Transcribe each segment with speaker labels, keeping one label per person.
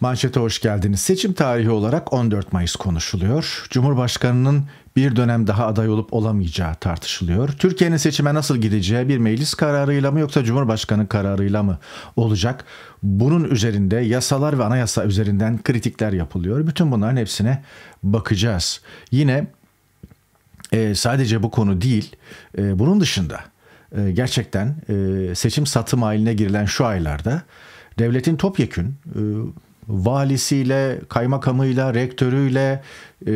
Speaker 1: Manşete hoş geldiniz. Seçim tarihi olarak 14 Mayıs konuşuluyor. Cumhurbaşkanının bir dönem daha aday olup olamayacağı tartışılıyor. Türkiye'nin seçime nasıl gideceği bir meclis kararıyla mı yoksa Cumhurbaşkanı kararıyla mı olacak? Bunun üzerinde yasalar ve anayasa üzerinden kritikler yapılıyor. Bütün bunların hepsine bakacağız. Yine e, sadece bu konu değil, e, bunun dışında e, gerçekten e, seçim satım haline girilen şu aylarda devletin topyekün... E, valisiyle, kaymakamıyla, rektörüyle, e,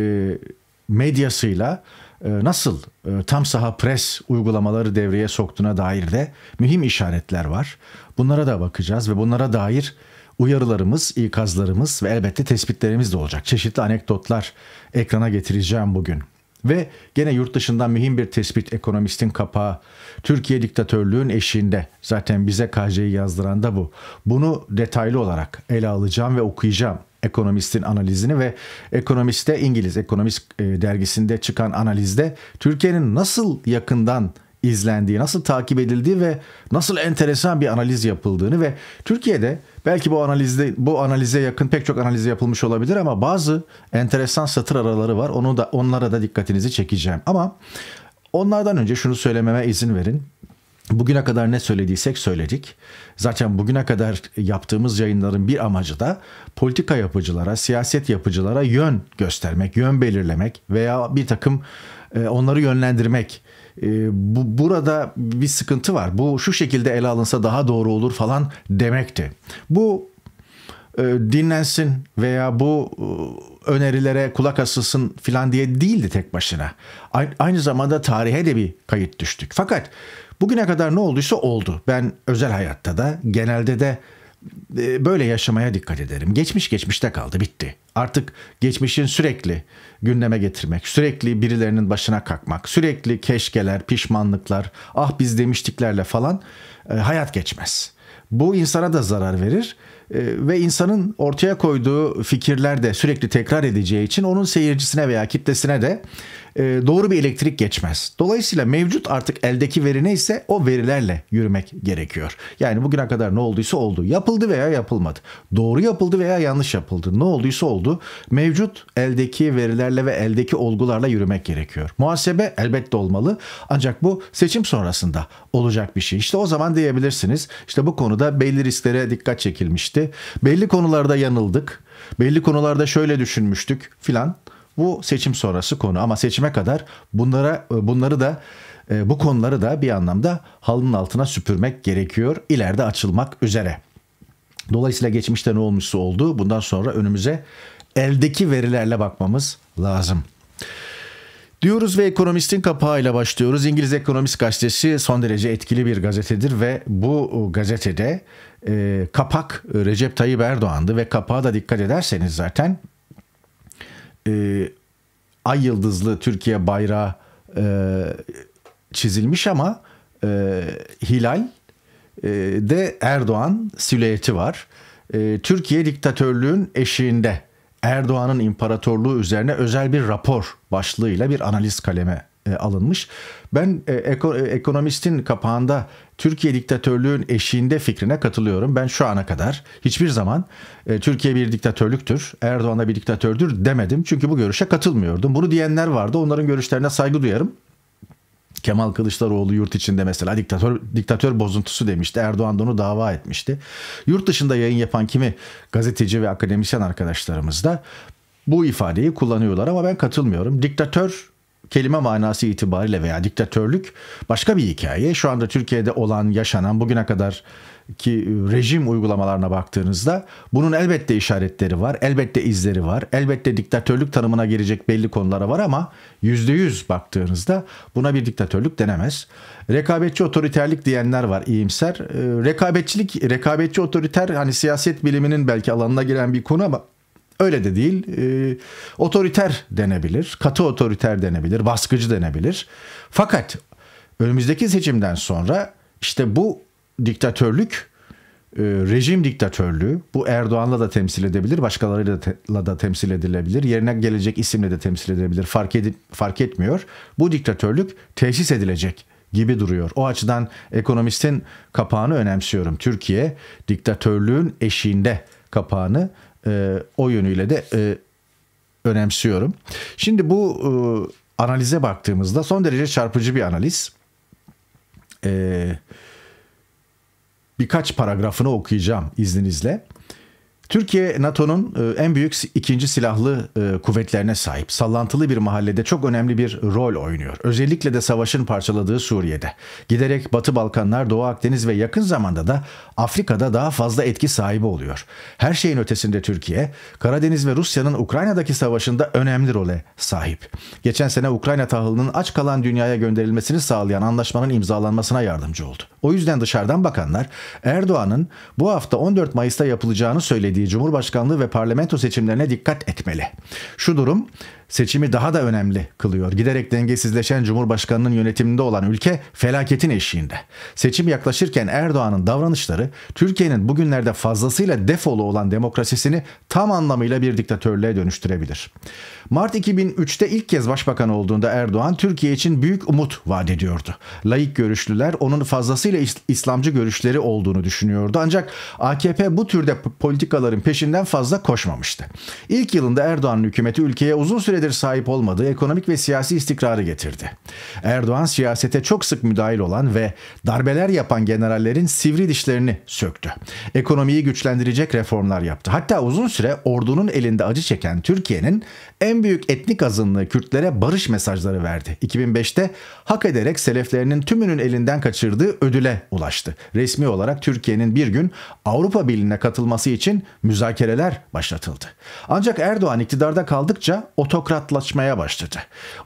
Speaker 1: medyasıyla e, nasıl e, tam saha pres uygulamaları devreye soktuğuna dair de mühim işaretler var. Bunlara da bakacağız ve bunlara dair uyarılarımız, ikazlarımız ve elbette tespitlerimiz de olacak. Çeşitli anekdotlar ekrana getireceğim bugün. Ve gene yurt dışından mühim bir tespit ekonomistin kapağı. Türkiye diktatörlüğün eşiğinde. Zaten bize KC'yi yazdıran da bu. Bunu detaylı olarak ele alacağım ve okuyacağım ekonomistin analizini ve ekonomiste İngiliz Ekonomist e, dergisinde çıkan analizde Türkiye'nin nasıl yakından izlendiği, nasıl takip edildiği ve nasıl enteresan bir analiz yapıldığını ve Türkiye'de belki bu analizde bu analize yakın pek çok analiz yapılmış olabilir ama bazı enteresan satır araları var. Onu da onlara da dikkatinizi çekeceğim. Ama onlardan önce şunu söylememe izin verin. Bugüne kadar ne söylediysek söyledik. Zaten bugüne kadar yaptığımız yayınların bir amacı da politika yapıcılara, siyaset yapıcılara yön göstermek, yön belirlemek veya bir takım e, onları yönlendirmek e, bu burada bir sıkıntı var. Bu şu şekilde ele alınsa daha doğru olur falan demekti. Bu e, dinlensin veya bu e, önerilere kulak asılsın filan diye değildi tek başına. Aynı zamanda tarihe de bir kayıt düştük. Fakat bugüne kadar ne olduysa oldu. Ben özel hayatta da genelde de ee, böyle yaşamaya dikkat ederim. Geçmiş geçmişte kaldı bitti. Artık geçmişin sürekli gündeme getirmek, sürekli birilerinin başına kalkmak, sürekli keşkeler, pişmanlıklar, ah biz demiştiklerle falan e, hayat geçmez. Bu insana da zarar verir e, ve insanın ortaya koyduğu fikirler de sürekli tekrar edeceği için onun seyircisine veya kitlesine de e, doğru bir elektrik geçmez. Dolayısıyla mevcut artık eldeki veri neyse o verilerle yürümek gerekiyor. Yani bugüne kadar ne olduysa oldu. Yapıldı veya yapılmadı. Doğru yapıldı veya yanlış yapıldı. Ne olduysa oldu. Mevcut eldeki verilerle ve eldeki olgularla yürümek gerekiyor. Muhasebe elbette olmalı. Ancak bu seçim sonrasında olacak bir şey. İşte o zaman diyebilirsiniz. İşte bu konuda belli risklere dikkat çekilmişti. Belli konularda yanıldık. Belli konularda şöyle düşünmüştük filan. Bu seçim sonrası konu ama seçime kadar bunlara e, bunları da e, bu konuları da bir anlamda halının altına süpürmek gerekiyor ileride açılmak üzere. Dolayısıyla geçmişte ne olmuşsa oldu. Bundan sonra önümüze eldeki verilerle bakmamız lazım. Diyoruz ve ekonomistin kapağıyla başlıyoruz. İngiliz Ekonomist gazetesi son derece etkili bir gazetedir ve bu e, gazetede e, kapak Recep Tayyip Erdoğan'dı ve kapağa da dikkat ederseniz zaten e, ay yıldızlı Türkiye bayrağı e, çizilmiş ama e, hilal e, de Erdoğan silüeti var. E, Türkiye diktatörlüğün eşiğinde Erdoğan'ın imparatorluğu üzerine özel bir rapor başlığıyla bir analiz kaleme e, alınmış. Ben e, e, ekonomistin kapağında Türkiye diktatörlüğün eşiğinde fikrine katılıyorum. Ben şu ana kadar hiçbir zaman e, Türkiye bir diktatörlüktür, Erdoğan da bir diktatördür demedim. Çünkü bu görüşe katılmıyordum. Bunu diyenler vardı. Onların görüşlerine saygı duyarım. Kemal Kılıçdaroğlu yurt içinde mesela diktatör diktatör bozuntusu demişti. Erdoğan da onu dava etmişti. Yurt dışında yayın yapan kimi gazeteci ve akademisyen arkadaşlarımız da bu ifadeyi kullanıyorlar ama ben katılmıyorum. Diktatör kelime manası itibariyle veya diktatörlük başka bir hikaye. Şu anda Türkiye'de olan, yaşanan, bugüne kadar ki rejim uygulamalarına baktığınızda bunun elbette işaretleri var, elbette izleri var, elbette diktatörlük tanımına gelecek belli konulara var ama yüzde yüz baktığınızda buna bir diktatörlük denemez. Rekabetçi otoriterlik diyenler var iyimser. Ee, rekabetçilik, rekabetçi otoriter hani siyaset biliminin belki alanına giren bir konu ama Öyle de değil. E, otoriter denebilir, katı otoriter denebilir, baskıcı denebilir. Fakat önümüzdeki seçimden sonra işte bu diktatörlük e, rejim diktatörlüğü bu Erdoğan'la da temsil edebilir, başkalarıyla da, temsil edilebilir. Yerine gelecek isimle de temsil edilebilir. Fark edip fark etmiyor. Bu diktatörlük tesis edilecek gibi duruyor. O açıdan ekonomistin kapağını önemsiyorum. Türkiye diktatörlüğün eşiğinde kapağını e, o yönüyle de e, önemsiyorum. Şimdi bu e, analize baktığımızda son derece çarpıcı bir analiz. E, birkaç paragrafını okuyacağım izninizle. Türkiye NATO'nun e, en büyük ikinci silahlı e, kuvvetlerine sahip. Sallantılı bir mahallede çok önemli bir rol oynuyor. Özellikle de savaşın parçaladığı Suriye'de. Giderek Batı Balkanlar, Doğu Akdeniz ve yakın zamanda da Afrika'da daha fazla etki sahibi oluyor. Her şeyin ötesinde Türkiye, Karadeniz ve Rusya'nın Ukrayna'daki savaşında önemli role sahip. Geçen sene Ukrayna tahılının aç kalan dünyaya gönderilmesini sağlayan anlaşmanın imzalanmasına yardımcı oldu. O yüzden dışarıdan bakanlar Erdoğan'ın bu hafta 14 Mayıs'ta yapılacağını söylediği Cumhurbaşkanlığı ve parlamento seçimlerine dikkat etmeli. Şu durum seçimi daha da önemli kılıyor. Giderek dengesizleşen Cumhurbaşkanı'nın yönetiminde olan ülke felaketin eşiğinde. Seçim yaklaşırken Erdoğan'ın davranışları Türkiye'nin bugünlerde fazlasıyla defolu olan demokrasisini tam anlamıyla bir diktatörlüğe dönüştürebilir. Mart 2003'te ilk kez başbakan olduğunda Erdoğan Türkiye için büyük umut vaat ediyordu. Layık görüşlüler onun fazlasıyla İslamcı görüşleri olduğunu düşünüyordu ancak AKP bu türde politikaların peşinden fazla koşmamıştı. İlk yılında Erdoğan'ın hükümeti ülkeye uzun süre süredir sahip olmadığı ekonomik ve siyasi istikrarı getirdi. Erdoğan siyasete çok sık müdahil olan ve darbeler yapan generallerin sivri dişlerini söktü. Ekonomiyi güçlendirecek reformlar yaptı. Hatta uzun süre ordunun elinde acı çeken Türkiye'nin en büyük etnik azınlığı Kürtlere barış mesajları verdi. 2005'te hak ederek seleflerinin tümünün elinden kaçırdığı ödüle ulaştı. Resmi olarak Türkiye'nin bir gün Avrupa Birliği'ne katılması için müzakereler başlatıldı. Ancak Erdoğan iktidarda kaldıkça otokrasi bürokratlaşmaya başladı.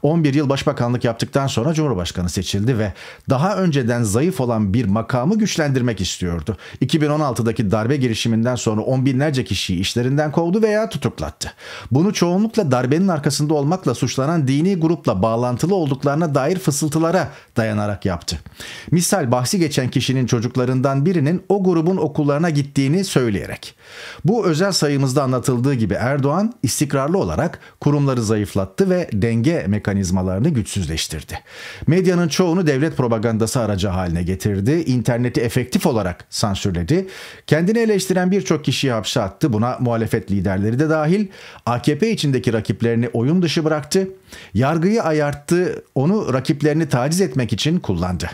Speaker 1: 11 yıl başbakanlık yaptıktan sonra Cumhurbaşkanı seçildi ve daha önceden zayıf olan bir makamı güçlendirmek istiyordu. 2016'daki darbe girişiminden sonra on binlerce kişiyi işlerinden kovdu veya tutuklattı. Bunu çoğunlukla darbenin arkasında olmakla suçlanan dini grupla bağlantılı olduklarına dair fısıltılara dayanarak yaptı. Misal bahsi geçen kişinin çocuklarından birinin o grubun okullarına gittiğini söyleyerek. Bu özel sayımızda anlatıldığı gibi Erdoğan istikrarlı olarak kurumları zayıflattı ve denge mekanizmalarını güçsüzleştirdi. Medyanın çoğunu devlet propagandası aracı haline getirdi. interneti efektif olarak sansürledi. Kendini eleştiren birçok kişiyi hapse attı. Buna muhalefet liderleri de dahil. AKP içindeki rakiplerini oyun dışı bıraktı. Yargıyı ayarttı. Onu rakiplerini taciz etmek için kullandı.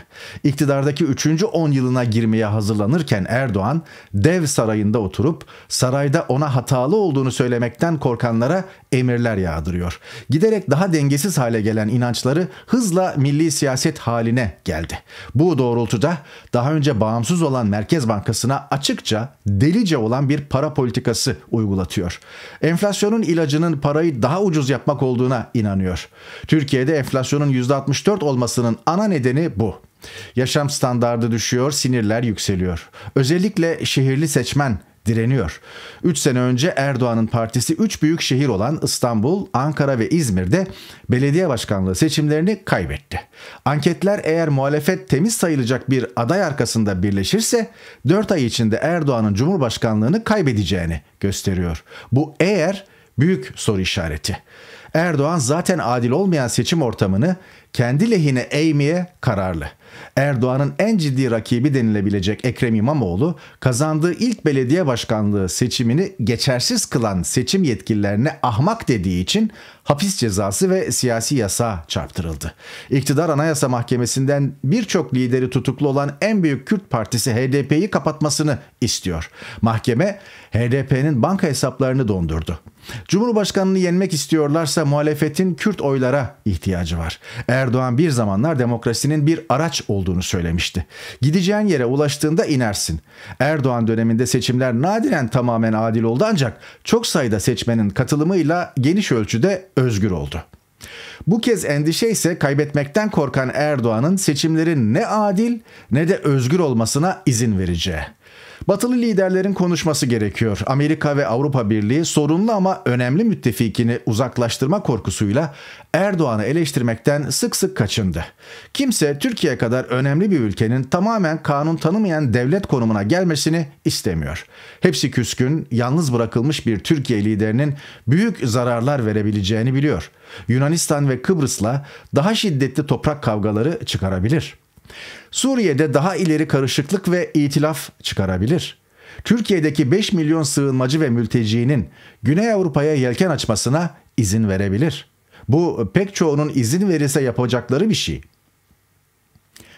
Speaker 1: İktidardaki 3. 10 yılına girmeye hazırlanırken Erdoğan dev sarayında oturup sarayda ona hatalı olduğunu söylemekten korkanlara emirler yağdırıyor görüyor. Giderek daha dengesiz hale gelen inançları hızla milli siyaset haline geldi. Bu doğrultuda daha önce bağımsız olan Merkez Bankası'na açıkça delice olan bir para politikası uygulatıyor. Enflasyonun ilacının parayı daha ucuz yapmak olduğuna inanıyor. Türkiye'de enflasyonun %64 olmasının ana nedeni bu. Yaşam standardı düşüyor, sinirler yükseliyor. Özellikle şehirli seçmen direniyor. 3 sene önce Erdoğan'ın partisi 3 büyük şehir olan İstanbul, Ankara ve İzmir'de belediye başkanlığı seçimlerini kaybetti. Anketler eğer muhalefet temiz sayılacak bir aday arkasında birleşirse 4 ay içinde Erdoğan'ın Cumhurbaşkanlığını kaybedeceğini gösteriyor. Bu eğer büyük soru işareti. Erdoğan zaten adil olmayan seçim ortamını kendi lehine eğmeye kararlı. Erdoğan'ın en ciddi rakibi denilebilecek Ekrem İmamoğlu kazandığı ilk belediye başkanlığı seçimini geçersiz kılan seçim yetkililerine ahmak dediği için hapis cezası ve siyasi yasa çarptırıldı. İktidar Anayasa Mahkemesi'nden birçok lideri tutuklu olan en büyük Kürt Partisi HDP'yi kapatmasını istiyor. Mahkeme HDP'nin banka hesaplarını dondurdu. Cumhurbaşkanını yenmek istiyorlarsa muhalefetin Kürt oylara ihtiyacı var. Erdoğan bir zamanlar demokrasinin bir araç olduğunu söylemişti. Gideceğin yere ulaştığında inersin. Erdoğan döneminde seçimler nadiren tamamen adil oldu ancak çok sayıda seçmenin katılımıyla geniş ölçüde özgür oldu. Bu kez endişe ise kaybetmekten korkan Erdoğan'ın seçimlerin ne adil ne de özgür olmasına izin vereceği. Batılı liderlerin konuşması gerekiyor. Amerika ve Avrupa Birliği sorunlu ama önemli müttefikini uzaklaştırma korkusuyla Erdoğan'ı eleştirmekten sık sık kaçındı. Kimse Türkiye kadar önemli bir ülkenin tamamen kanun tanımayan devlet konumuna gelmesini istemiyor. Hepsi küskün, yalnız bırakılmış bir Türkiye liderinin büyük zararlar verebileceğini biliyor. Yunanistan ve Kıbrıs'la daha şiddetli toprak kavgaları çıkarabilir. Suriye'de daha ileri karışıklık ve itilaf çıkarabilir. Türkiye'deki 5 milyon sığınmacı ve mültecinin Güney Avrupa'ya yelken açmasına izin verebilir. Bu pek çoğunun izin verirse yapacakları bir şey.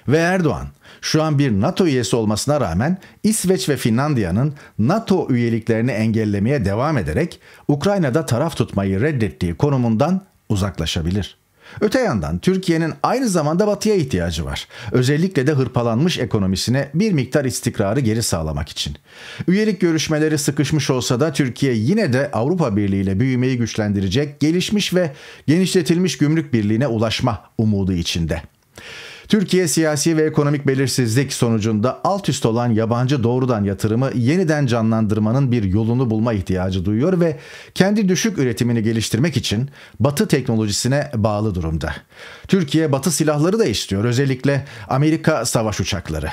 Speaker 1: Ve Erdoğan şu an bir NATO üyesi olmasına rağmen İsveç ve Finlandiya'nın NATO üyeliklerini engellemeye devam ederek Ukrayna'da taraf tutmayı reddettiği konumundan uzaklaşabilir. Öte yandan Türkiye'nin aynı zamanda batıya ihtiyacı var. Özellikle de hırpalanmış ekonomisine bir miktar istikrarı geri sağlamak için. Üyelik görüşmeleri sıkışmış olsa da Türkiye yine de Avrupa Birliği ile büyümeyi güçlendirecek gelişmiş ve genişletilmiş gümrük birliğine ulaşma umudu içinde. Türkiye siyasi ve ekonomik belirsizlik sonucunda alt üst olan yabancı doğrudan yatırımı yeniden canlandırmanın bir yolunu bulma ihtiyacı duyuyor ve kendi düşük üretimini geliştirmek için Batı teknolojisine bağlı durumda. Türkiye Batı silahları da istiyor özellikle Amerika savaş uçakları.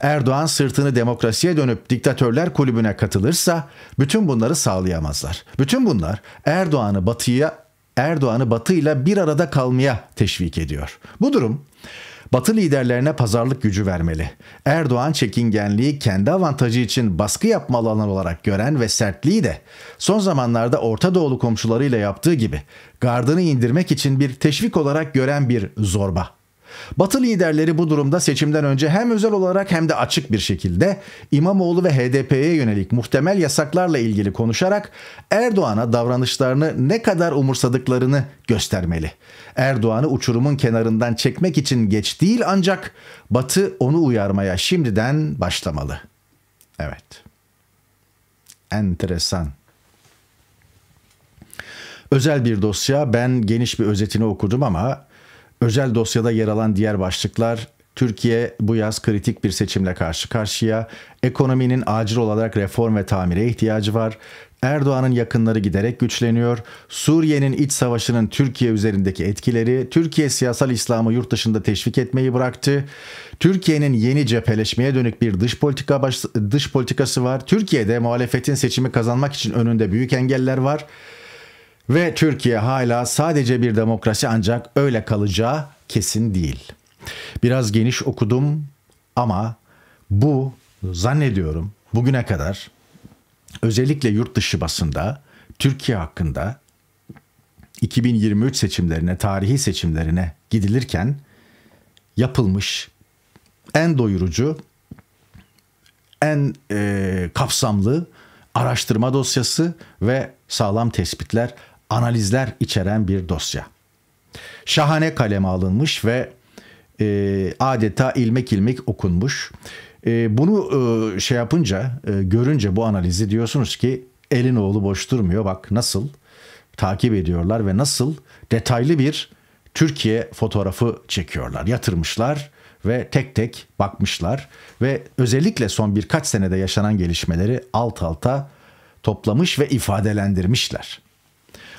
Speaker 1: Erdoğan sırtını demokrasiye dönüp diktatörler kulübüne katılırsa bütün bunları sağlayamazlar. Bütün bunlar Erdoğan'ı Batı'ya Erdoğan'ı Batı ile bir arada kalmaya teşvik ediyor. Bu durum Batı liderlerine pazarlık gücü vermeli. Erdoğan çekingenliği kendi avantajı için baskı yapma alanı olarak gören ve sertliği de son zamanlarda Orta Doğulu komşularıyla yaptığı gibi gardını indirmek için bir teşvik olarak gören bir zorba. Batı liderleri bu durumda seçimden önce hem özel olarak hem de açık bir şekilde İmamoğlu ve HDP'ye yönelik muhtemel yasaklarla ilgili konuşarak Erdoğan'a davranışlarını ne kadar umursadıklarını göstermeli. Erdoğan'ı uçurumun kenarından çekmek için geç değil ancak Batı onu uyarmaya şimdiden başlamalı. Evet. Enteresan özel bir dosya. Ben geniş bir özetini okudum ama Özel dosyada yer alan diğer başlıklar Türkiye bu yaz kritik bir seçimle karşı karşıya. Ekonominin acil olarak reform ve tamire ihtiyacı var. Erdoğan'ın yakınları giderek güçleniyor. Suriye'nin iç savaşının Türkiye üzerindeki etkileri, Türkiye siyasal İslam'ı yurt dışında teşvik etmeyi bıraktı. Türkiye'nin yeni cepheleşmeye dönük bir dış politika baş, dış politikası var. Türkiye'de muhalefetin seçimi kazanmak için önünde büyük engeller var. Ve Türkiye hala sadece bir demokrasi ancak öyle kalacağı kesin değil. Biraz geniş okudum ama bu zannediyorum bugüne kadar özellikle yurt dışı basında Türkiye hakkında 2023 seçimlerine, tarihi seçimlerine gidilirken yapılmış en doyurucu, en e, kapsamlı araştırma dosyası ve sağlam tespitler analizler içeren bir dosya. Şahane kaleme alınmış ve e, adeta ilmek ilmek okunmuş. E, bunu e, şey yapınca, e, görünce bu analizi diyorsunuz ki elin oğlu boş durmuyor. Bak nasıl takip ediyorlar ve nasıl detaylı bir Türkiye fotoğrafı çekiyorlar. Yatırmışlar ve tek tek bakmışlar ve özellikle son birkaç senede yaşanan gelişmeleri alt alta toplamış ve ifadelendirmişler.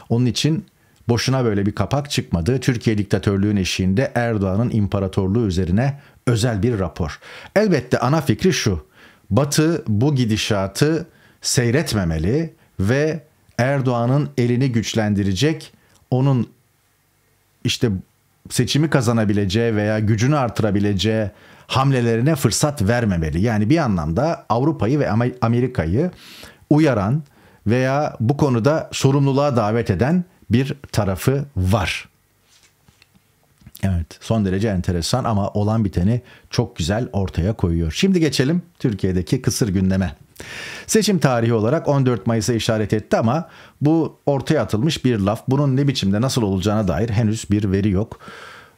Speaker 1: Onun için boşuna böyle bir kapak çıkmadı. Türkiye diktatörlüğün eşiğinde Erdoğan'ın imparatorluğu üzerine özel bir rapor. Elbette ana fikri şu. Batı bu gidişatı seyretmemeli ve Erdoğan'ın elini güçlendirecek, onun işte seçimi kazanabileceği veya gücünü artırabileceği hamlelerine fırsat vermemeli. Yani bir anlamda Avrupa'yı ve Amerika'yı uyaran veya bu konuda sorumluluğa davet eden bir tarafı var. Evet son derece enteresan ama olan biteni çok güzel ortaya koyuyor. Şimdi geçelim Türkiye'deki kısır gündeme. Seçim tarihi olarak 14 Mayıs'a işaret etti ama bu ortaya atılmış bir laf. Bunun ne biçimde nasıl olacağına dair henüz bir veri yok.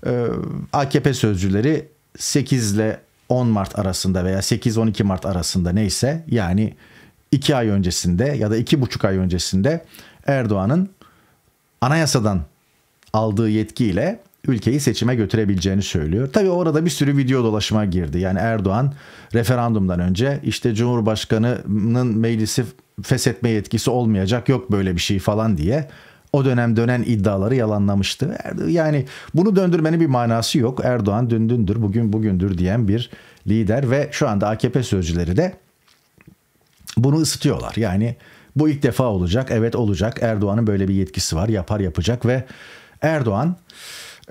Speaker 1: Ee, AKP sözcüleri 8 ile 10 Mart arasında veya 8-12 Mart arasında neyse yani iki ay öncesinde ya da iki buçuk ay öncesinde Erdoğan'ın anayasadan aldığı yetkiyle ülkeyi seçime götürebileceğini söylüyor. Tabii orada bir sürü video dolaşıma girdi. Yani Erdoğan referandumdan önce işte Cumhurbaşkanı'nın meclisi feshetme yetkisi olmayacak yok böyle bir şey falan diye o dönem dönen iddiaları yalanlamıştı. Yani bunu döndürmenin bir manası yok. Erdoğan dündündür, bugün bugündür diyen bir lider ve şu anda AKP sözcüleri de bunu ısıtıyorlar. Yani bu ilk defa olacak. Evet olacak. Erdoğan'ın böyle bir yetkisi var. Yapar yapacak ve Erdoğan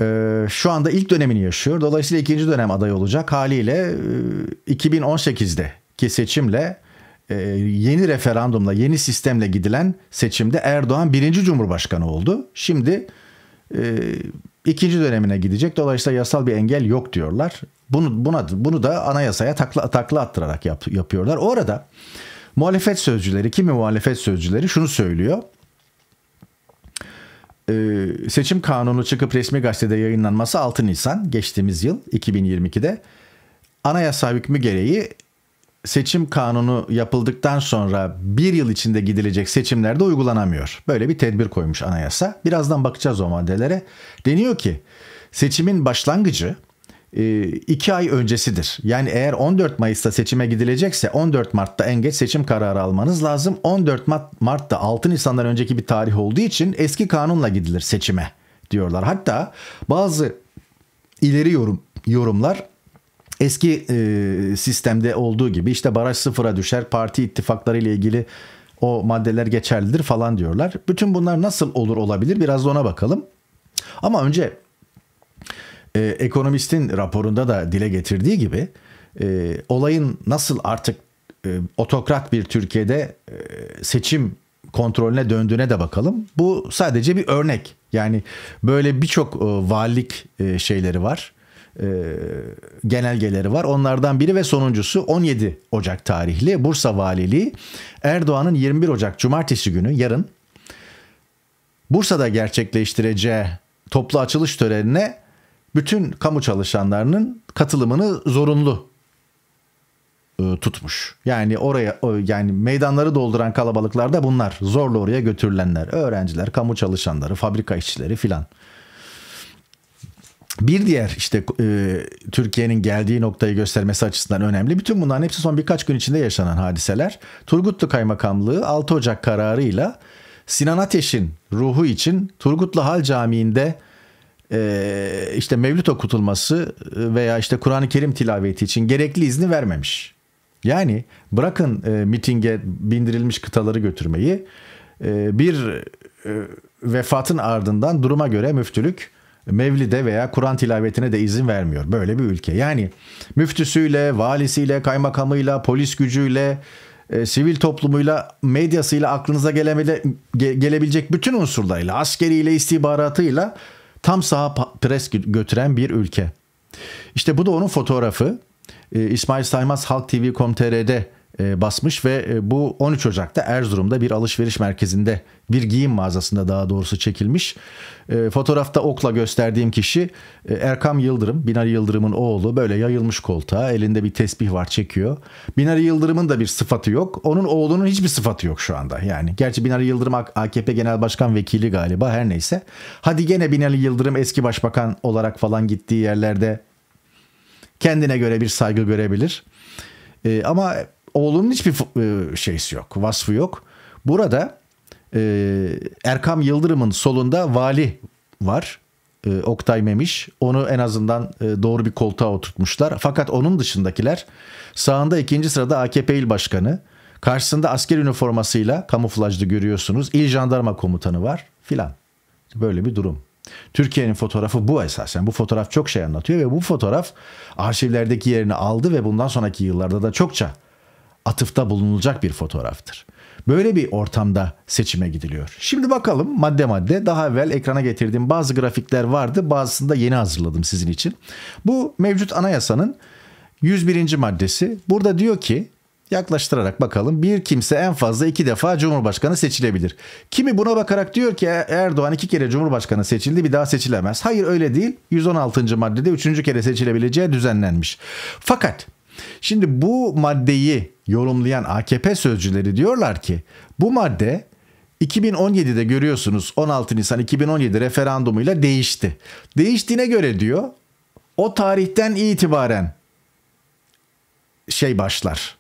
Speaker 1: e, şu anda ilk dönemini yaşıyor. Dolayısıyla ikinci dönem aday olacak. Haliyle e, 2018'de seçimle e, yeni referandumla yeni sistemle gidilen seçimde Erdoğan birinci cumhurbaşkanı oldu. Şimdi e, ikinci dönemine gidecek. Dolayısıyla yasal bir engel yok diyorlar. Bunu buna bunu da anayasaya takla takla attırarak yap, yapıyorlar. Orada Muhalefet sözcüleri, kimi muhalefet sözcüleri şunu söylüyor. Ee, seçim kanunu çıkıp resmi gazetede yayınlanması 6 Nisan geçtiğimiz yıl 2022'de anayasa hükmü gereği seçim kanunu yapıldıktan sonra bir yıl içinde gidilecek seçimlerde uygulanamıyor. Böyle bir tedbir koymuş anayasa. Birazdan bakacağız o maddelere. Deniyor ki seçimin başlangıcı 2 e, ay öncesidir. Yani eğer 14 Mayıs'ta seçime gidilecekse 14 Mart'ta en geç seçim kararı almanız lazım. 14 Mart'ta 6 Nisan'dan önceki bir tarih olduğu için eski kanunla gidilir seçime diyorlar. Hatta bazı ileri yorum yorumlar eski e, sistemde olduğu gibi işte baraj sıfıra düşer, parti ittifakları ile ilgili o maddeler geçerlidir falan diyorlar. Bütün bunlar nasıl olur olabilir biraz da ona bakalım. Ama önce e, ekonomistin raporunda da dile getirdiği gibi e, olayın nasıl artık e, otokrat bir Türkiye'de e, seçim kontrolüne döndüğüne de bakalım. Bu sadece bir örnek. Yani böyle birçok e, valilik e, şeyleri var. E, genelgeleri var. Onlardan biri ve sonuncusu 17 Ocak tarihli Bursa Valiliği Erdoğan'ın 21 Ocak Cumartesi günü yarın Bursa'da gerçekleştireceği toplu açılış törenine bütün kamu çalışanlarının katılımını zorunlu e, tutmuş. Yani oraya yani meydanları dolduran kalabalıklar da bunlar. Zorla oraya götürülenler, öğrenciler, kamu çalışanları, fabrika işçileri filan. Bir diğer işte e, Türkiye'nin geldiği noktayı göstermesi açısından önemli. Bütün bunların hepsi son birkaç gün içinde yaşanan hadiseler. Turgutlu Kaymakamlığı 6 Ocak kararıyla Sinan Ateş'in ruhu için Turgutlu Hal Camii'nde ee, işte mevlüt okutulması e, veya işte Kur'an-ı Kerim tilaveti için gerekli izni vermemiş. Yani bırakın e, mitinge bindirilmiş kıtaları götürmeyi e, bir vefatın ardından duruma göre müftülük mevlide veya Kur'an tilavetine de izin vermiyor. Böyle bir ülke. Yani müftüsüyle, valisiyle, kaymakamıyla, polis gücüyle, sivil toplumuyla, medyasıyla aklınıza gelebilecek bütün unsurlarıyla, askeriyle, istihbaratıyla tam sağa pres götüren bir ülke. İşte bu da onun fotoğrafı. Ee, İsmail Saymaz Halk TV.com.tr'de e, basmış ve e, bu 13 Ocak'ta Erzurum'da bir alışveriş merkezinde bir giyim mağazasında daha doğrusu çekilmiş. E, fotoğrafta okla gösterdiğim kişi Erkam Yıldırım, Binali Yıldırım'ın oğlu böyle yayılmış koltuğa elinde bir tesbih var çekiyor. Binali Yıldırım'ın da bir sıfatı yok. Onun oğlunun hiçbir sıfatı yok şu anda. Yani gerçi Binali Yıldırım AKP Genel Başkan Vekili galiba her neyse. Hadi gene Binali Yıldırım eski başbakan olarak falan gittiği yerlerde kendine göre bir saygı görebilir. Ama Oğlumun hiçbir e, şeysi yok, vasfı yok. Burada e, Erkam Yıldırım'ın solunda vali var. E, Oktay Memiş. Onu en azından e, doğru bir koltuğa oturtmuşlar. Fakat onun dışındakiler sağında ikinci sırada AKP il başkanı. Karşısında asker üniformasıyla kamuflajlı görüyorsunuz. İl jandarma komutanı var filan. Böyle bir durum. Türkiye'nin fotoğrafı bu esasen. Bu fotoğraf çok şey anlatıyor ve bu fotoğraf arşivlerdeki yerini aldı ve bundan sonraki yıllarda da çokça atıfta bulunulacak bir fotoğraftır. Böyle bir ortamda seçime gidiliyor. Şimdi bakalım madde madde daha evvel ekrana getirdiğim bazı grafikler vardı. Bazısını da yeni hazırladım sizin için. Bu mevcut anayasanın 101. maddesi. Burada diyor ki yaklaştırarak bakalım bir kimse en fazla iki defa cumhurbaşkanı seçilebilir. Kimi buna bakarak diyor ki Erdoğan iki kere cumhurbaşkanı seçildi bir daha seçilemez. Hayır öyle değil 116. maddede üçüncü kere seçilebileceği düzenlenmiş. Fakat şimdi bu maddeyi yorumlayan AKP sözcüleri diyorlar ki bu madde 2017'de görüyorsunuz 16 Nisan 2017 referandumuyla değişti. Değiştiğine göre diyor o tarihten itibaren şey başlar.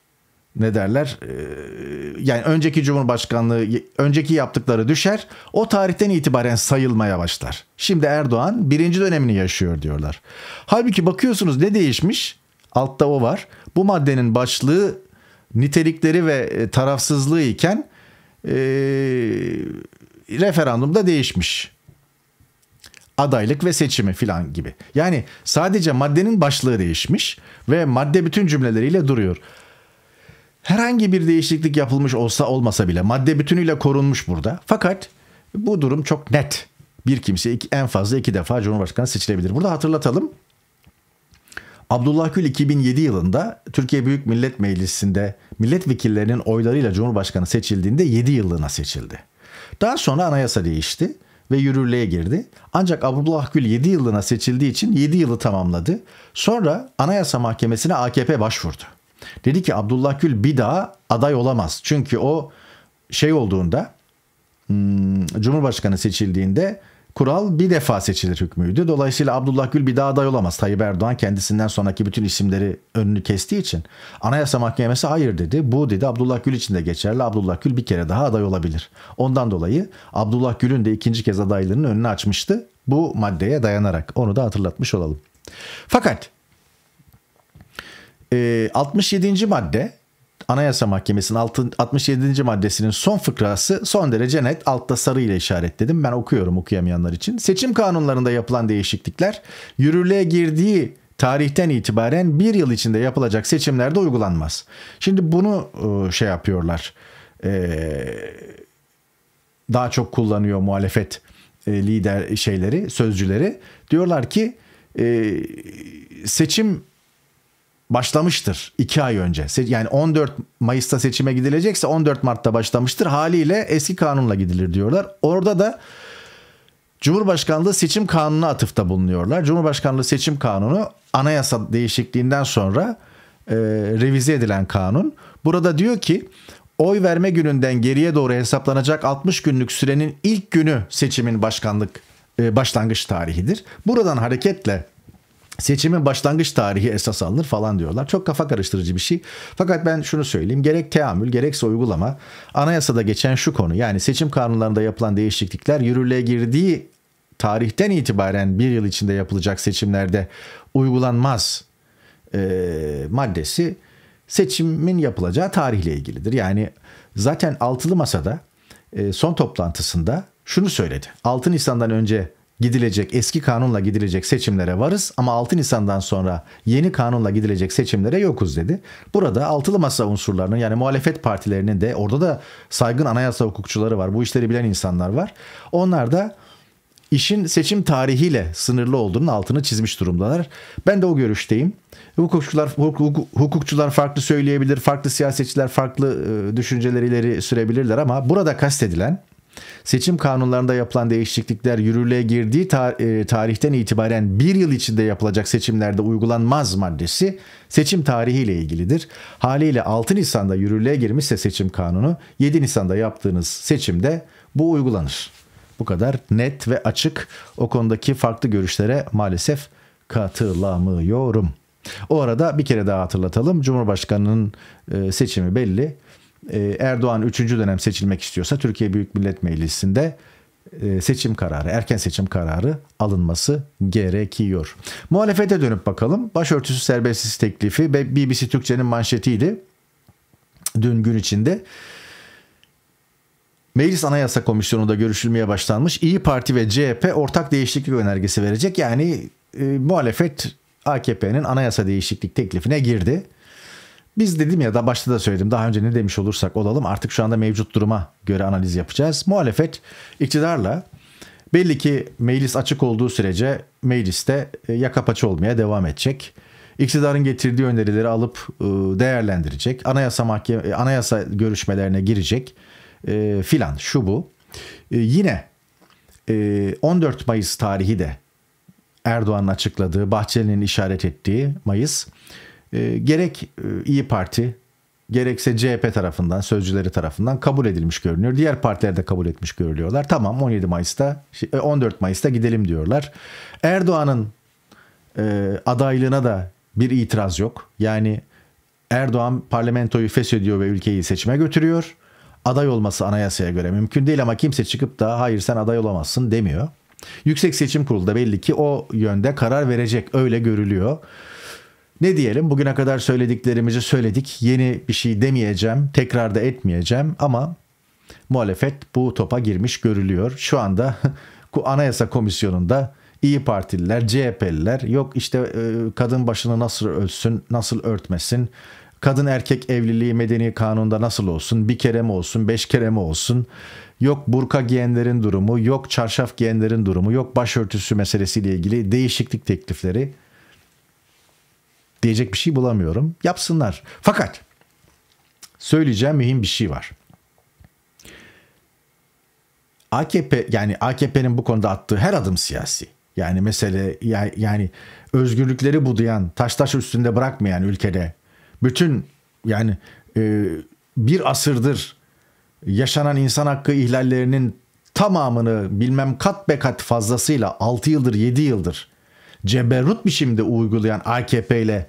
Speaker 1: Ne derler? Ee, yani önceki Cumhurbaşkanlığı, önceki yaptıkları düşer. O tarihten itibaren sayılmaya başlar. Şimdi Erdoğan birinci dönemini yaşıyor diyorlar. Halbuki bakıyorsunuz ne değişmiş? Altta o var. Bu maddenin başlığı nitelikleri ve e, tarafsızlığı iken e, referandumda değişmiş. Adaylık ve seçimi filan gibi. Yani sadece maddenin başlığı değişmiş ve madde bütün cümleleriyle duruyor. Herhangi bir değişiklik yapılmış olsa olmasa bile madde bütünüyle korunmuş burada. Fakat bu durum çok net. Bir kimse en fazla iki defa Cumhurbaşkanı seçilebilir. Burada hatırlatalım Abdullah Gül 2007 yılında Türkiye Büyük Millet Meclisi'nde milletvekillerinin oylarıyla Cumhurbaşkanı seçildiğinde 7 yıllığına seçildi. Daha sonra anayasa değişti ve yürürlüğe girdi. Ancak Abdullah Gül 7 yıllığına seçildiği için 7 yılı tamamladı. Sonra Anayasa Mahkemesi'ne AKP başvurdu. Dedi ki Abdullah Gül bir daha aday olamaz. Çünkü o şey olduğunda hmm, Cumhurbaşkanı seçildiğinde Kural bir defa seçilir hükmüydü. Dolayısıyla Abdullah Gül bir daha aday olamaz. Tayyip Erdoğan kendisinden sonraki bütün isimleri önünü kestiği için. Anayasa Mahkemesi hayır dedi. Bu dedi Abdullah Gül için de geçerli. Abdullah Gül bir kere daha aday olabilir. Ondan dolayı Abdullah Gül'ün de ikinci kez adaylığının önünü açmıştı. Bu maddeye dayanarak onu da hatırlatmış olalım. Fakat 67. madde Anayasa Mahkemesi'nin 67. maddesinin son fıkrası son derece net altta sarı ile işaretledim. Ben okuyorum okuyamayanlar için. Seçim kanunlarında yapılan değişiklikler yürürlüğe girdiği tarihten itibaren bir yıl içinde yapılacak seçimlerde uygulanmaz. Şimdi bunu e, şey yapıyorlar. E, daha çok kullanıyor muhalefet e, lider şeyleri, sözcüleri. Diyorlar ki seçim başlamıştır 2 ay önce. Yani 14 Mayıs'ta seçime gidilecekse 14 Mart'ta başlamıştır. Haliyle eski kanunla gidilir diyorlar. Orada da Cumhurbaşkanlığı seçim kanununa atıfta bulunuyorlar. Cumhurbaşkanlığı seçim kanunu anayasa değişikliğinden sonra e, revize edilen kanun. Burada diyor ki oy verme gününden geriye doğru hesaplanacak 60 günlük sürenin ilk günü seçimin başkanlık e, başlangıç tarihidir. Buradan hareketle Seçimin başlangıç tarihi esas alınır falan diyorlar. Çok kafa karıştırıcı bir şey. Fakat ben şunu söyleyeyim. Gerek teamül gerekse uygulama anayasada geçen şu konu. Yani seçim kanunlarında yapılan değişiklikler yürürlüğe girdiği tarihten itibaren bir yıl içinde yapılacak seçimlerde uygulanmaz e, maddesi seçimin yapılacağı tarihle ilgilidir. Yani zaten altılı masada e, son toplantısında şunu söyledi. 6 Nisan'dan önce gidilecek eski kanunla gidilecek seçimlere varız ama 6 Nisan'dan sonra yeni kanunla gidilecek seçimlere yokuz dedi. Burada altılı masa unsurlarının yani muhalefet partilerinin de orada da saygın anayasa hukukçuları var. Bu işleri bilen insanlar var. Onlar da işin seçim tarihiyle sınırlı olduğunun altını çizmiş durumdalar. Ben de o görüşteyim. Hukukçular hukukçular farklı söyleyebilir, farklı siyasetçiler farklı e, düşünceleri ileri sürebilirler ama burada kastedilen Seçim kanunlarında yapılan değişiklikler yürürlüğe girdiği tar- e, tarihten itibaren bir yıl içinde yapılacak seçimlerde uygulanmaz maddesi seçim tarihiyle ilgilidir. Haliyle 6 Nisan'da yürürlüğe girmişse seçim kanunu 7 Nisan'da yaptığınız seçimde bu uygulanır. Bu kadar net ve açık o konudaki farklı görüşlere maalesef katılamıyorum. O arada bir kere daha hatırlatalım. Cumhurbaşkanının e, seçimi belli. Ee, Erdoğan 3. dönem seçilmek istiyorsa Türkiye Büyük Millet Meclisi'nde e, seçim kararı, erken seçim kararı alınması gerekiyor. Muhalefete dönüp bakalım. Başörtüsü serbestsiz teklifi BBC Türkçe'nin manşetiydi. Dün gün içinde. Meclis Anayasa Komisyonu'nda görüşülmeye başlanmış. İyi Parti ve CHP ortak değişiklik önergesi verecek. Yani e, muhalefet AKP'nin anayasa değişiklik teklifine girdi. Biz dedim ya da başta da söyledim daha önce ne demiş olursak olalım artık şu anda mevcut duruma göre analiz yapacağız. Muhalefet iktidarla belli ki meclis açık olduğu sürece mecliste e, yaka paça olmaya devam edecek. İktidarın getirdiği önerileri alıp e, değerlendirecek. Anayasa mahkeme anayasa görüşmelerine girecek. E, filan şu bu. yine 14 Mayıs tarihi de Erdoğan'ın açıkladığı, Bahçeli'nin işaret ettiği Mayıs e, gerek e, İyi Parti gerekse CHP tarafından, sözcüleri tarafından kabul edilmiş görünüyor. Diğer partiler de kabul etmiş görülüyorlar. Tamam 17 Mayıs'ta 14 e, Mayıs'ta gidelim diyorlar. Erdoğan'ın e, adaylığına da bir itiraz yok. Yani Erdoğan parlamentoyu feshediyor ve ülkeyi seçime götürüyor. Aday olması anayasaya göre mümkün değil ama kimse çıkıp da hayır sen aday olamazsın demiyor. Yüksek Seçim Kurulu da belli ki o yönde karar verecek öyle görülüyor ne diyelim bugüne kadar söylediklerimizi söyledik. Yeni bir şey demeyeceğim, tekrar da etmeyeceğim ama muhalefet bu topa girmiş görülüyor. Şu anda Anayasa Komisyonu'nda İyi Partililer, CHP'liler yok işte e, kadın başını nasıl ölsün, nasıl örtmesin, kadın erkek evliliği medeni kanunda nasıl olsun, bir kere mi olsun, beş kere mi olsun, yok burka giyenlerin durumu, yok çarşaf giyenlerin durumu, yok başörtüsü meselesiyle ilgili değişiklik teklifleri diyecek bir şey bulamıyorum. Yapsınlar. Fakat söyleyeceğim mühim bir şey var. AKP yani AKP'nin bu konuda attığı her adım siyasi. Yani mesele yani özgürlükleri budayan, taş taş üstünde bırakmayan ülkede bütün yani e, bir asırdır yaşanan insan hakkı ihlallerinin tamamını bilmem kat be kat fazlasıyla 6 yıldır 7 yıldır ceberrut biçimde uygulayan AKP ile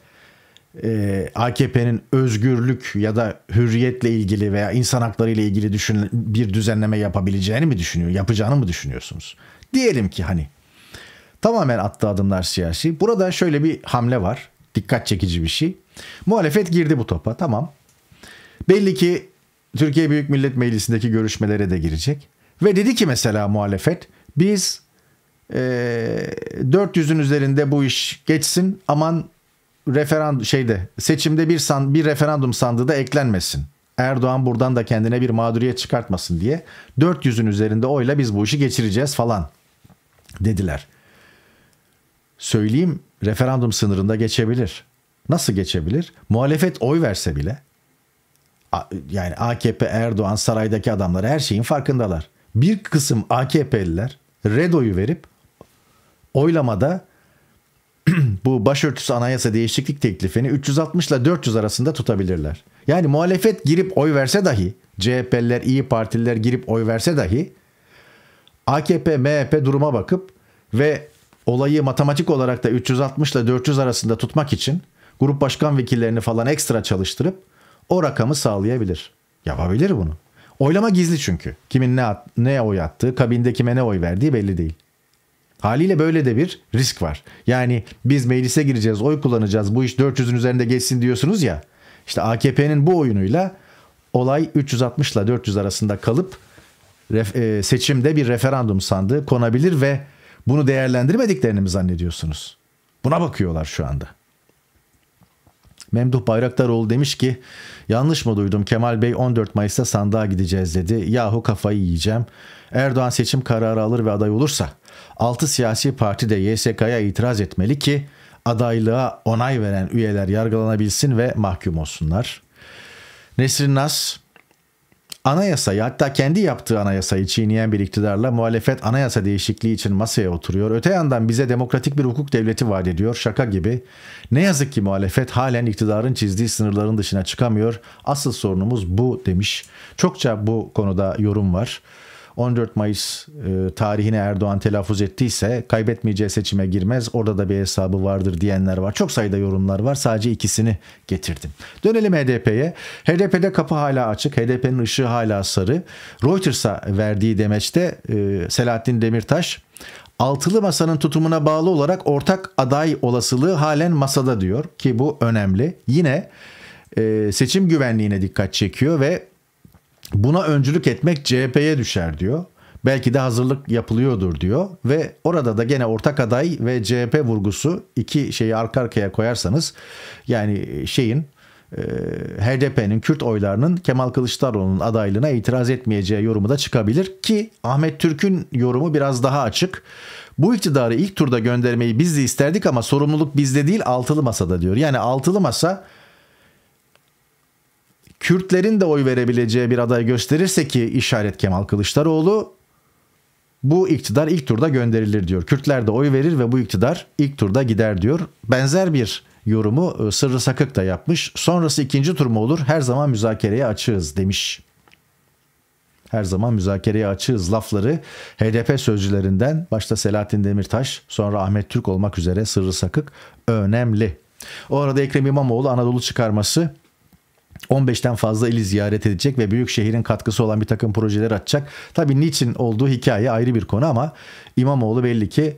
Speaker 1: e, AKP'nin özgürlük ya da hürriyetle ilgili veya insan hakları ile ilgili düşün, bir düzenleme yapabileceğini mi düşünüyor, yapacağını mı düşünüyorsunuz? Diyelim ki hani tamamen attığı adımlar siyasi. Burada şöyle bir hamle var. Dikkat çekici bir şey. Muhalefet girdi bu topa tamam. Belli ki Türkiye Büyük Millet Meclisi'ndeki görüşmelere de girecek. Ve dedi ki mesela muhalefet biz e, ee, 400'ün üzerinde bu iş geçsin aman referandum şeyde seçimde bir san, bir referandum sandığı da eklenmesin. Erdoğan buradan da kendine bir mağduriyet çıkartmasın diye 400'ün üzerinde oyla biz bu işi geçireceğiz falan dediler. Söyleyeyim referandum sınırında geçebilir. Nasıl geçebilir? Muhalefet oy verse bile yani AKP, Erdoğan, saraydaki adamlar her şeyin farkındalar. Bir kısım AKP'liler red oyu verip oylamada bu başörtüsü anayasa değişiklik teklifini 360 ile 400 arasında tutabilirler. Yani muhalefet girip oy verse dahi, CHP'liler, İyi Partililer girip oy verse dahi AKP, MHP duruma bakıp ve olayı matematik olarak da 360 ile 400 arasında tutmak için grup başkan vekillerini falan ekstra çalıştırıp o rakamı sağlayabilir. Yapabilir bunu. Oylama gizli çünkü. Kimin ne, at, ne oy attığı, kabinde kime ne oy verdiği belli değil. Haliyle böyle de bir risk var. Yani biz meclise gireceğiz, oy kullanacağız, bu iş 400'ün üzerinde geçsin diyorsunuz ya. İşte AKP'nin bu oyunuyla olay 360 ile 400 arasında kalıp e, seçimde bir referandum sandığı konabilir ve bunu değerlendirmediklerini mi zannediyorsunuz? Buna bakıyorlar şu anda. Memduh Bayraktaroğlu demiş ki yanlış mı duydum Kemal Bey 14 Mayıs'ta sandığa gideceğiz dedi. Yahu kafayı yiyeceğim. Erdoğan seçim kararı alır ve aday olursa 6 siyasi parti de YSK'ya itiraz etmeli ki adaylığa onay veren üyeler yargılanabilsin ve mahkum olsunlar. Nesrin Nas anayasayı hatta kendi yaptığı anayasayı çiğneyen bir iktidarla muhalefet anayasa değişikliği için masaya oturuyor. Öte yandan bize demokratik bir hukuk devleti vaat ediyor şaka gibi. Ne yazık ki muhalefet halen iktidarın çizdiği sınırların dışına çıkamıyor. Asıl sorunumuz bu demiş. Çokça bu konuda yorum var. 14 Mayıs e, tarihini Erdoğan telaffuz ettiyse kaybetmeyeceği seçime girmez. Orada da bir hesabı vardır diyenler var. Çok sayıda yorumlar var. Sadece ikisini getirdim. Dönelim HDP'ye. HDP'de kapı hala açık. HDP'nin ışığı hala sarı. Reuters'a verdiği demeçte e, Selahattin Demirtaş Altılı masanın tutumuna bağlı olarak ortak aday olasılığı halen masada diyor ki bu önemli. Yine e, seçim güvenliğine dikkat çekiyor ve Buna öncülük etmek CHP'ye düşer diyor. Belki de hazırlık yapılıyordur diyor ve orada da gene ortak aday ve CHP vurgusu iki şeyi arka arkaya koyarsanız yani şeyin e, HDP'nin Kürt oylarının Kemal Kılıçdaroğlu'nun adaylığına itiraz etmeyeceği yorumu da çıkabilir ki Ahmet Türk'ün yorumu biraz daha açık. Bu iktidarı ilk turda göndermeyi biz de isterdik ama sorumluluk bizde değil altılı masada diyor. Yani altılı masa Kürtlerin de oy verebileceği bir aday gösterirse ki işaret Kemal Kılıçdaroğlu bu iktidar ilk turda gönderilir diyor. Kürtler de oy verir ve bu iktidar ilk turda gider diyor. Benzer bir yorumu e, Sırrı Sakık da yapmış. Sonrası ikinci tur mu olur? Her zaman müzakereye açığız demiş. Her zaman müzakereye açığız lafları HDP sözcülerinden başta Selahattin Demirtaş sonra Ahmet Türk olmak üzere Sırrı Sakık önemli. O arada Ekrem İmamoğlu Anadolu çıkarması 15'ten fazla ili ziyaret edecek ve büyük şehrin katkısı olan bir takım projeler açacak. Tabii niçin olduğu hikaye ayrı bir konu ama İmamoğlu belli ki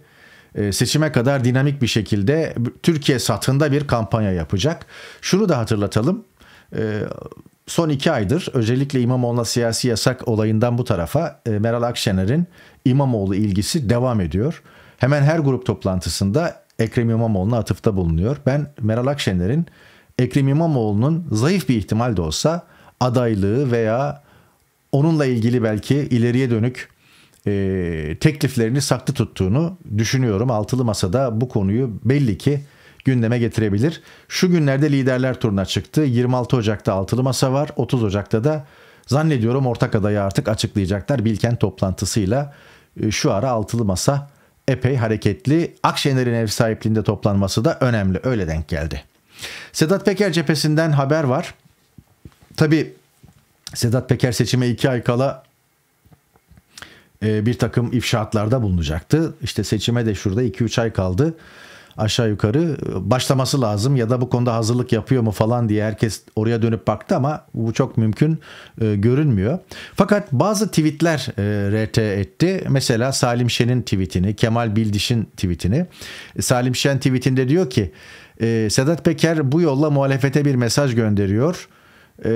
Speaker 1: e, seçime kadar dinamik bir şekilde Türkiye satında bir kampanya yapacak. Şunu da hatırlatalım. E, son iki aydır özellikle İmamoğlu'na siyasi yasak olayından bu tarafa e, Meral Akşener'in İmamoğlu ilgisi devam ediyor. Hemen her grup toplantısında Ekrem İmamoğlu'na atıfta bulunuyor. Ben Meral Akşener'in Ekrem İmamoğlu'nun zayıf bir ihtimal de olsa adaylığı veya onunla ilgili belki ileriye dönük e, tekliflerini saklı tuttuğunu düşünüyorum. Altılı Masa'da bu konuyu belli ki gündeme getirebilir. Şu günlerde liderler turuna çıktı. 26 Ocak'ta Altılı Masa var. 30 Ocak'ta da zannediyorum ortak adayı artık açıklayacaklar. Bilken toplantısıyla e, şu ara Altılı Masa epey hareketli. Akşener'in ev sahipliğinde toplanması da önemli. Öyle denk geldi. Sedat Peker cephesinden haber var. Tabi Sedat Peker seçime iki ay kala e, bir takım ifşaatlarda bulunacaktı. İşte seçime de şurada 2-3 ay kaldı aşağı yukarı e, başlaması lazım ya da bu konuda hazırlık yapıyor mu falan diye herkes oraya dönüp baktı ama bu çok mümkün e, görünmüyor. Fakat bazı tweetler e, RT etti. Mesela Salim Şen'in tweetini, Kemal Bildiş'in tweetini. Salim Şen tweetinde diyor ki ee, Sedat Peker bu yolla muhalefete bir mesaj gönderiyor. E,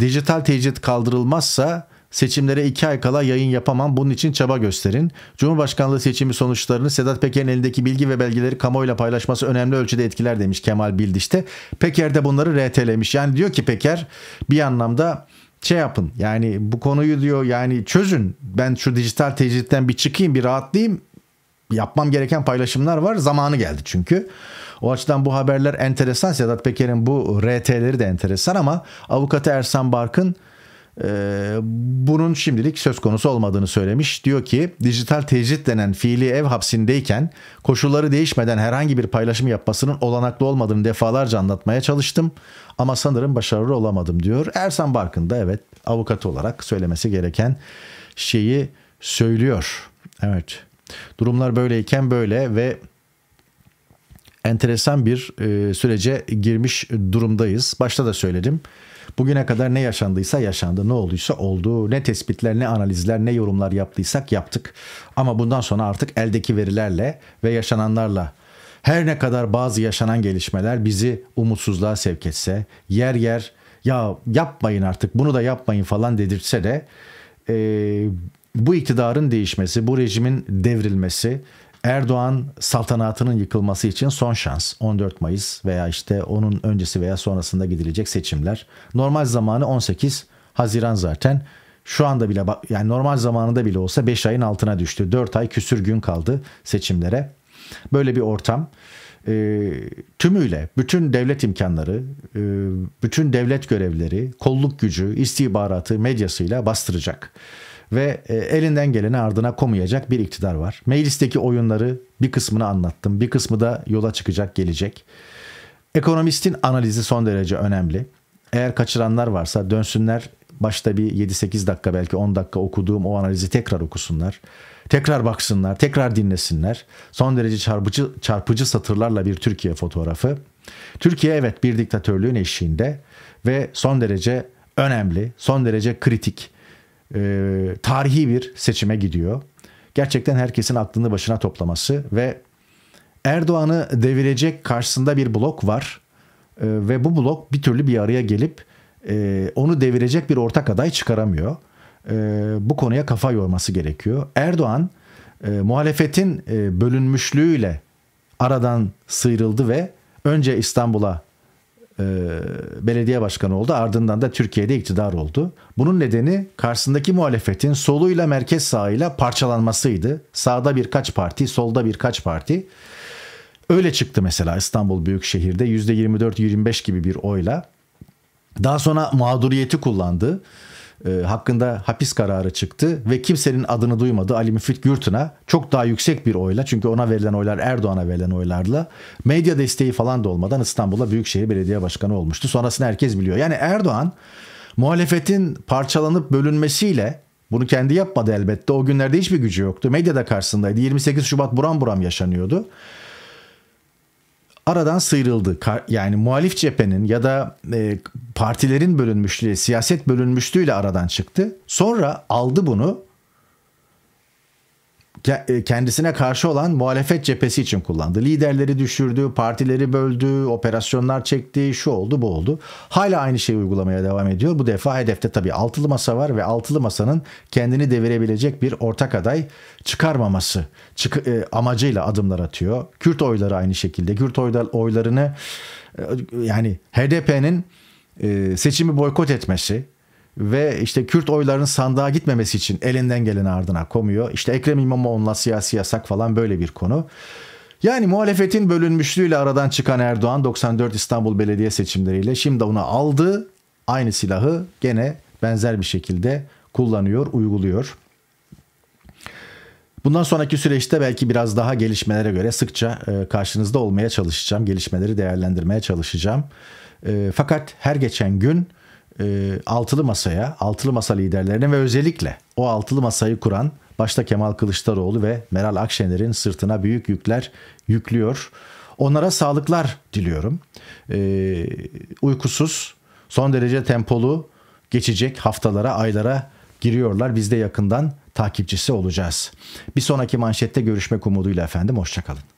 Speaker 1: dijital tecrit kaldırılmazsa Seçimlere iki ay kala yayın yapamam. Bunun için çaba gösterin. Cumhurbaşkanlığı seçimi sonuçlarını Sedat Peker'in elindeki bilgi ve belgeleri kamuoyuyla paylaşması önemli ölçüde etkiler demiş Kemal Bildiş'te. Peker de bunları RT'lemiş. Yani diyor ki Peker bir anlamda şey yapın yani bu konuyu diyor yani çözün. Ben şu dijital tecritten bir çıkayım bir rahatlayayım. Yapmam gereken paylaşımlar var. Zamanı geldi çünkü. O açıdan bu haberler enteresan. Sedat Peker'in bu RT'leri de enteresan ama avukatı Ersan Barkın e, bunun şimdilik söz konusu olmadığını söylemiş. Diyor ki dijital tecrit denen fiili ev hapsindeyken koşulları değişmeden herhangi bir paylaşım yapmasının olanaklı olmadığını defalarca anlatmaya çalıştım. Ama sanırım başarılı olamadım diyor. Ersan Barkın da evet avukatı olarak söylemesi gereken şeyi söylüyor. Evet durumlar böyleyken böyle ve enteresan bir e, sürece girmiş durumdayız. Başta da söyledim. Bugüne kadar ne yaşandıysa yaşandı, ne olduysa oldu. Ne tespitler, ne analizler, ne yorumlar yaptıysak yaptık. Ama bundan sonra artık eldeki verilerle ve yaşananlarla her ne kadar bazı yaşanan gelişmeler bizi umutsuzluğa sevk etse, yer yer ya yapmayın artık bunu da yapmayın falan dedirtse de e, bu iktidarın değişmesi, bu rejimin devrilmesi Erdoğan saltanatının yıkılması için son şans 14 Mayıs veya işte onun öncesi veya sonrasında gidilecek seçimler. Normal zamanı 18 Haziran zaten. Şu anda bile yani normal zamanında bile olsa 5 ayın altına düştü. 4 ay küsür gün kaldı seçimlere. Böyle bir ortam e, tümüyle bütün devlet imkanları, e, bütün devlet görevleri, kolluk gücü, istihbaratı, medyasıyla bastıracak ve e, elinden geleni ardına komayacak bir iktidar var. Meclisteki oyunları bir kısmını anlattım. Bir kısmı da yola çıkacak, gelecek. Ekonomistin analizi son derece önemli. Eğer kaçıranlar varsa dönsünler başta bir 7-8 dakika belki 10 dakika okuduğum o analizi tekrar okusunlar. Tekrar baksınlar, tekrar dinlesinler. Son derece çarpıcı, çarpıcı satırlarla bir Türkiye fotoğrafı. Türkiye evet bir diktatörlüğün eşiğinde ve son derece önemli, son derece kritik e, tarihi bir seçime gidiyor. Gerçekten herkesin aklını başına toplaması ve Erdoğan'ı devirecek karşısında bir blok var e, ve bu blok bir türlü bir araya gelip e, onu devirecek bir ortak aday çıkaramıyor. E, bu konuya kafa yorması gerekiyor. Erdoğan e, muhalefetin e, bölünmüşlüğüyle aradan sıyrıldı ve önce İstanbul'a e, belediye başkanı oldu. Ardından da Türkiye'de iktidar oldu. Bunun nedeni karşısındaki muhalefetin soluyla merkez sağıyla parçalanmasıydı. Sağda birkaç parti, solda birkaç parti. Öyle çıktı mesela İstanbul Büyükşehir'de %24-25 gibi bir oyla. Daha sonra mağduriyeti kullandı. E, hakkında hapis kararı çıktı ve kimsenin adını duymadı Ali Müfit Gürtün'a çok daha yüksek bir oyla çünkü ona verilen oylar Erdoğan'a verilen oylarla medya desteği falan da olmadan İstanbul'a Büyükşehir Belediye Başkanı olmuştu. Sonrasını herkes biliyor. Yani Erdoğan muhalefetin parçalanıp bölünmesiyle bunu kendi yapmadı elbette. O günlerde hiçbir gücü yoktu. Medyada karşısındaydı. 28 Şubat buram buram yaşanıyordu aradan sıyrıldı. Yani muhalif cephenin ya da e, partilerin bölünmüşlüğü, siyaset bölünmüşlüğüyle aradan çıktı. Sonra aldı bunu e, kendisine karşı olan muhalefet cephesi için kullandı. Liderleri düşürdü, partileri böldü, operasyonlar çekti, şu oldu bu oldu. Hala aynı şeyi uygulamaya devam ediyor. Bu defa hedefte tabii altılı masa var ve altılı masanın kendini devirebilecek bir ortak aday çıkarmaması çık e, amacıyla adımlar atıyor. Kürt oyları aynı şekilde. Kürt oylar, oylarını e, yani HDP'nin e, seçimi boykot etmesi ve işte Kürt oyların sandığa gitmemesi için elinden geleni ardına komuyor. İşte Ekrem İmamoğlu'na siyasi yasak falan böyle bir konu. Yani muhalefetin bölünmüşlüğüyle aradan çıkan Erdoğan 94 İstanbul Belediye seçimleriyle şimdi onu aldı. Aynı silahı gene benzer bir şekilde kullanıyor, uyguluyor. Bundan sonraki süreçte belki biraz daha gelişmelere göre sıkça e, karşınızda olmaya çalışacağım. Gelişmeleri değerlendirmeye çalışacağım. E, fakat her geçen gün e, altılı masaya, altılı masa liderlerine ve özellikle o altılı masayı kuran başta Kemal Kılıçdaroğlu ve Meral Akşener'in sırtına büyük yükler yüklüyor. Onlara sağlıklar diliyorum. E, uykusuz, son derece tempolu geçecek haftalara, aylara giriyorlar. Biz de yakından takipçisi olacağız. Bir sonraki manşette görüşmek umuduyla efendim. Hoşçakalın.